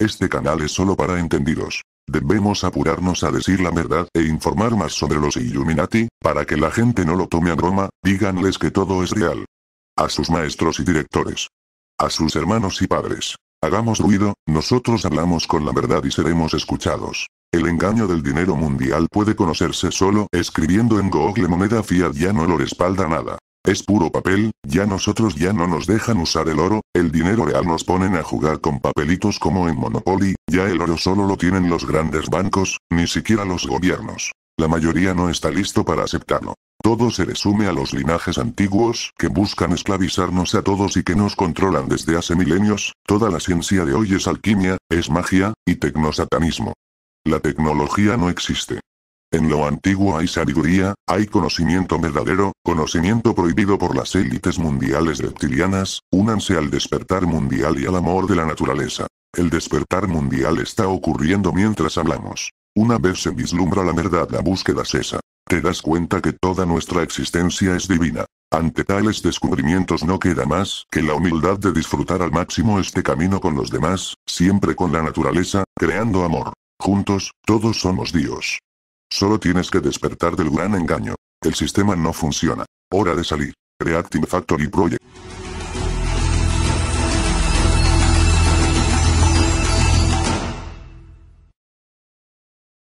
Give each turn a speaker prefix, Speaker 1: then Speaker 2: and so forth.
Speaker 1: Este canal es solo para entendidos. Debemos apurarnos a decir la verdad e informar más sobre los Illuminati, para que la gente no lo tome a broma, díganles que todo es real. A sus maestros y directores. A sus hermanos y padres. Hagamos ruido, nosotros hablamos con la verdad y seremos escuchados. El engaño del dinero mundial puede conocerse solo escribiendo en Google moneda fiat ya no lo respalda nada. Es puro papel, ya nosotros ya no nos dejan usar el oro, el dinero real nos ponen a jugar con papelitos como en Monopoly, ya el oro solo lo tienen los grandes bancos, ni siquiera los gobiernos. La mayoría no está listo para aceptarlo. Todo se resume a los linajes antiguos, que buscan esclavizarnos a todos y que nos controlan desde hace milenios, toda la ciencia de hoy es alquimia, es magia, y tecnosatanismo. La tecnología no existe. En lo antiguo hay sabiduría, hay conocimiento verdadero, conocimiento prohibido por las élites mundiales reptilianas, únanse al despertar mundial y al amor de la naturaleza. El despertar mundial está ocurriendo mientras hablamos. Una vez se vislumbra la verdad la búsqueda cesa. Te das cuenta que toda nuestra existencia es divina. Ante tales descubrimientos no queda más que la humildad de disfrutar al máximo este camino con los demás, siempre con la naturaleza, creando amor. Juntos, todos somos Dios. Solo tienes que despertar del gran engaño. El sistema no funciona. Hora de salir. Reactive Factory Project.